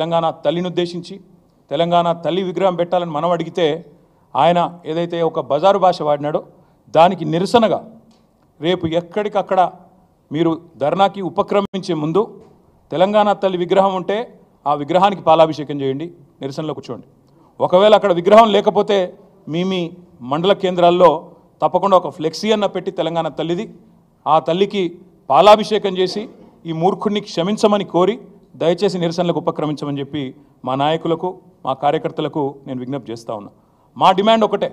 తెలంగాణ తల్లిని ఉద్దేశించి తెలంగాణ తల్లి విగ్రహం పెట్టాలని మనం అడిగితే ఆయన ఏదైతే ఒక బజారు భాష వాడినాడో దానికి నిరసనగా రేపు ఎక్కడికక్కడ మీరు ధర్నాకి ఉపక్రమించే ముందు తెలంగాణ తల్లి విగ్రహం ఉంటే ఆ విగ్రహానికి పాలాభిషేకం చేయండి నిరసనలో కూర్చోండి ఒకవేళ అక్కడ విగ్రహం లేకపోతే మీ మీ మండల కేంద్రాల్లో తప్పకుండా ఒక ఫ్లెక్సీ అన్న పెట్టి తెలంగాణ తల్లిది ఆ తల్లికి పాలాభిషేకం చేసి ఈ మూర్ఖుడిని క్షమించమని కోరి దయచేసి నిరసనలకు ఉపక్రమించమని చెప్పి మా నాయకులకు మా కార్యకర్తలకు నేను విజ్ఞప్తి చేస్తూ ఉన్నా మా డిమాండ్ ఒకటే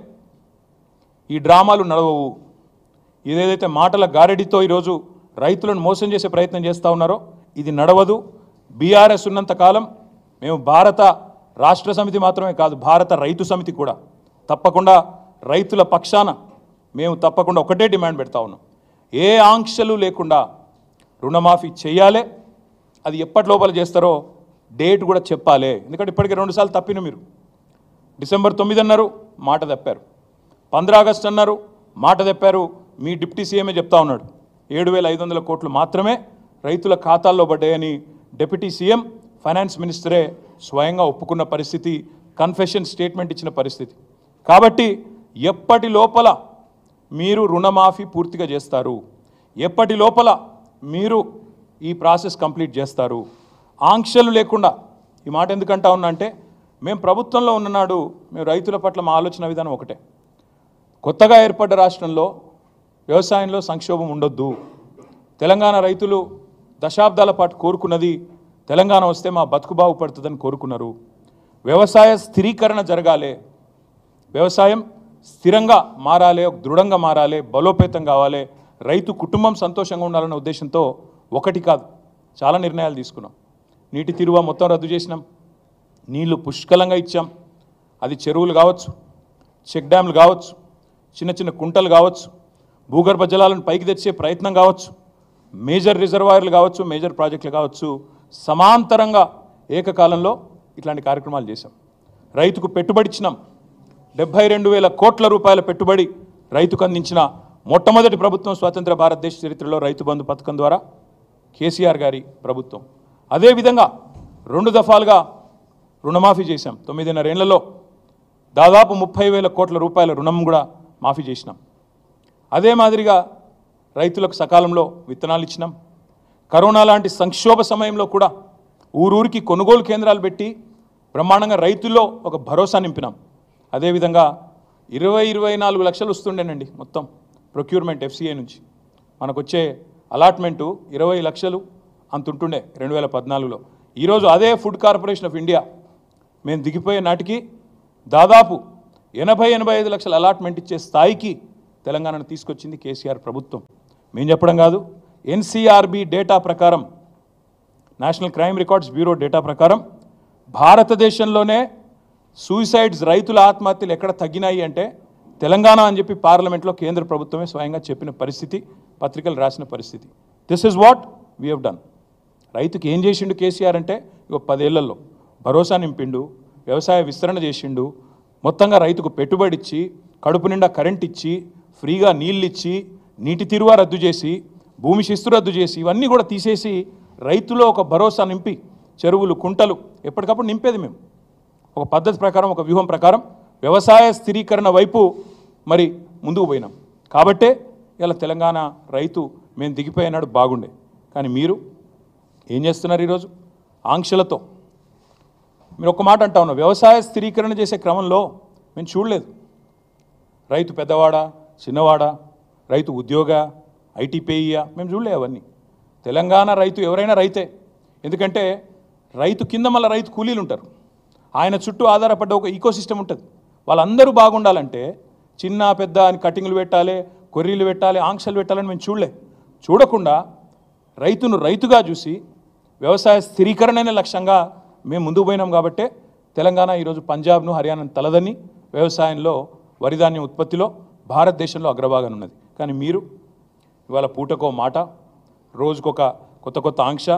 ఈ డ్రామాలు నడవవు ఇదేదైతే మాటల గారెడితో ఈరోజు రైతులను మోసం చేసే ప్రయత్నం చేస్తూ ఉన్నారో ఇది నడవదు బీఆర్ఎస్ ఉన్నంతకాలం మేము భారత రాష్ట్ర సమితి మాత్రమే కాదు భారత రైతు సమితి కూడా తప్పకుండా రైతుల పక్షాన మేము తప్పకుండా ఒకటే డిమాండ్ పెడతా ఉన్నాం ఏ ఆంక్షలు లేకుండా రుణమాఫీ చేయాలి అది ఎప్పటి లోపల చేస్తారో డేట్ కూడా చెప్పాలి ఎందుకంటే ఇప్పటికే రెండుసార్లు తప్పిన మీరు డిసెంబర్ తొమ్మిది అన్నారు మాట తప్పారు పంద్రా ఆగస్టు అన్నారు మాట తప్పారు మీ డిప్టీ సీఎమే చెప్తా ఉన్నాడు ఏడు వేల ఐదు వందల కోట్లు మాత్రమే రైతుల ఖాతాల్లో పడ్డాయని డిప్యూటీ సీఎం ఫైనాన్స్ మినిస్టరే స్వయంగా ఒప్పుకున్న పరిస్థితి కన్ఫెషన్ స్టేట్మెంట్ ఇచ్చిన పరిస్థితి కాబట్టి ఎప్పటి లోపల మీరు రుణమాఫీ పూర్తిగా చేస్తారు ఎప్పటి లోపల మీరు ఈ ప్రాసెస్ కంప్లీట్ చేస్తారు ఆంక్షలు లేకుండా ఈ మాట ఎందుకంటా ఉన్నా అంటే మేము ప్రభుత్వంలో ఉన్ననాడు మేము రైతుల పట్ల మా ఆలోచన విధానం ఒకటే కొత్తగా ఏర్పడ్డ రాష్ట్రంలో వ్యవసాయంలో సంక్షోభం ఉండొద్దు తెలంగాణ రైతులు దశాబ్దాల పాటు కోరుకున్నది తెలంగాణ వస్తే మా బతుకు బాగుపడుతుందని కోరుకున్నారు వ్యవసాయ స్థిరీకరణ జరగాలి వ్యవసాయం స్థిరంగా మారాలి దృఢంగా మారాలి బలోపేతం కావాలి రైతు కుటుంబం సంతోషంగా ఉండాలన్న ఉద్దేశంతో ఒకటి కాదు చాలా నిర్ణయాలు తీసుకున్నాం నీటి తిరువ మొత్తం రద్దు చేసినాం నీళ్లు పుష్కలంగా ఇచ్చాం అది చెరువులు కావచ్చు చెక్ డ్యామ్లు కావచ్చు చిన్న చిన్న కుంటలు కావచ్చు భూగర్భ జలాలను పైకి తెచ్చే ప్రయత్నం కావచ్చు మేజర్ రిజర్వాయర్లు కావచ్చు మేజర్ ప్రాజెక్టులు కావచ్చు సమాంతరంగా ఏకకాలంలో ఇట్లాంటి కార్యక్రమాలు చేశాం రైతుకు పెట్టుబడి ఇచ్చినాం డెబ్బై రెండు వేల కోట్ల రూపాయల పెట్టుబడి రైతుకు అందించిన మొట్టమొదటి ప్రభుత్వం స్వాతంత్ర భారతదేశ చరిత్రలో రైతు బంధు పథకం ద్వారా కేసీఆర్ గారి ప్రభుత్వం అదేవిధంగా రెండు దఫాలుగా రుణమాఫీ చేశాం తొమ్మిదిన్నరేళ్లలో దాదాపు ముప్పై వేల కోట్ల రూపాయల రుణం కూడా మాఫీ చేసినాం అదే మాదిరిగా రైతులకు సకాలంలో విత్తనాలు ఇచ్చినాం కరోనా లాంటి సంక్షోభ సమయంలో కూడా ఊరూరికి కొనుగోలు కేంద్రాలు పెట్టి బ్రహ్మాండంగా రైతుల్లో ఒక భరోసా నింపినాం అదేవిధంగా ఇరవై ఇరవై నాలుగు లక్షలు వస్తుండేనండి మొత్తం ప్రొక్యూర్మెంట్ ఎఫ్సిఐ నుంచి మనకొచ్చే అలాట్మెంటు ఇరవై లక్షలు అంతుంటుండే రెండు వేల పద్నాలుగులో ఈరోజు అదే ఫుడ్ కార్పొరేషన్ ఆఫ్ ఇండియా మేము దిగిపోయే నాటికి దాదాపు ఎనభై ఎనభై ఐదు లక్షల అలాట్మెంట్ ఇచ్చే స్థాయికి తెలంగాణను తీసుకొచ్చింది కేసీఆర్ ప్రభుత్వం మేము చెప్పడం కాదు ఎన్సీఆర్బి డేటా ప్రకారం national crime records bureau data ప్రకారం భారతదేశంలోనే సూసైడ్స్ రైతుల ఆత్మహత్యలు ఎక్కడ తగ్గినాయి అంటే తెలంగాణ అని చెప్పి పార్లమెంట్లో కేంద్ర ప్రభుత్వమే స్వయంగా చెప్పిన పరిస్థితి పత్రికలు రాసిన పరిస్థితి this is what we have done రైతుకి ఏం చేసిండు కేసీఆర్ అంటే ఇక పదేళ్లలో భరోసా నింపిండు వ్యవసాయ విస్తరణ చేసిండు మొత్తంగా రైతుకు పెట్టుబడి ఇచ్చి కడుపు నిండా కరెంట్ ఇచ్చి ఫ్రీగా ఇచ్చి నీటి తిరువ రద్దు చేసి భూమి శిస్తు రద్దు చేసి ఇవన్నీ కూడా తీసేసి రైతులో ఒక భరోసా నింపి చెరువులు కుంటలు ఎప్పటికప్పుడు నింపేది మేము ఒక పద్ధతి ప్రకారం ఒక వ్యూహం ప్రకారం వ్యవసాయ స్థిరీకరణ వైపు మరి ముందుకు పోయినాం కాబట్టే ఇలా తెలంగాణ రైతు మేము దిగిపోయినాడు బాగుండే కానీ మీరు ఏం చేస్తున్నారు ఈరోజు ఆంక్షలతో మీరు ఒక మాట అంటా ఉన్నా వ్యవసాయ స్థిరీకరణ చేసే క్రమంలో మేము చూడలేదు రైతు పెద్దవాడా చిన్నవాడా రైతు ఉద్యోగ ఐటీ ఐటీపీఈయా మేము చూడలే అవన్నీ తెలంగాణ రైతు ఎవరైనా రైతే ఎందుకంటే రైతు కింద మళ్ళీ రైతు కూలీలు ఉంటారు ఆయన చుట్టూ ఆధారపడ్డ ఒక ఈకోసిస్టమ్ ఉంటుంది వాళ్ళందరూ బాగుండాలంటే చిన్న పెద్ద అని కటింగ్లు పెట్టాలి కొర్రీలు పెట్టాలి ఆంక్షలు పెట్టాలని మేము చూడలే చూడకుండా రైతును రైతుగా చూసి వ్యవసాయ స్థిరీకరణనే లక్ష్యంగా మేము ముందుకు పోయినాం కాబట్టే తెలంగాణ ఈరోజు పంజాబ్ను హర్యానాను తలదని వ్యవసాయంలో వరిధాన్యం ఉత్పత్తిలో భారతదేశంలో అగ్రభాగాన్ని ఉన్నది కానీ మీరు ఇవాళ పూటకో మాట రోజుకొక కొత్త కొత్త ఆంక్ష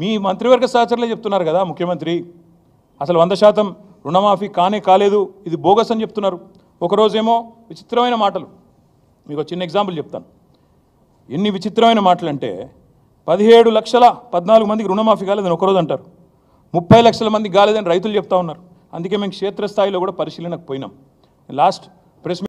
మీ మంత్రివర్గ సహచరులే చెప్తున్నారు కదా ముఖ్యమంత్రి అసలు వంద శాతం రుణమాఫీ కానే కాలేదు ఇది బోగస్ అని చెప్తున్నారు ఒకరోజేమో విచిత్రమైన మాటలు మీకు చిన్న ఎగ్జాంపుల్ చెప్తాను ఎన్ని విచిత్రమైన మాటలంటే పదిహేడు లక్షల పద్నాలుగు మందికి రుణమాఫీ కాలేదని ఒకరోజు అంటారు ముప్పై లక్షల మందికి కాలేదని రైతులు చెప్తా ఉన్నారు అందుకే మేము క్షేత్రస్థాయిలో కూడా పరిశీలనకు పోయినాం లాస్ట్ ప్రెస్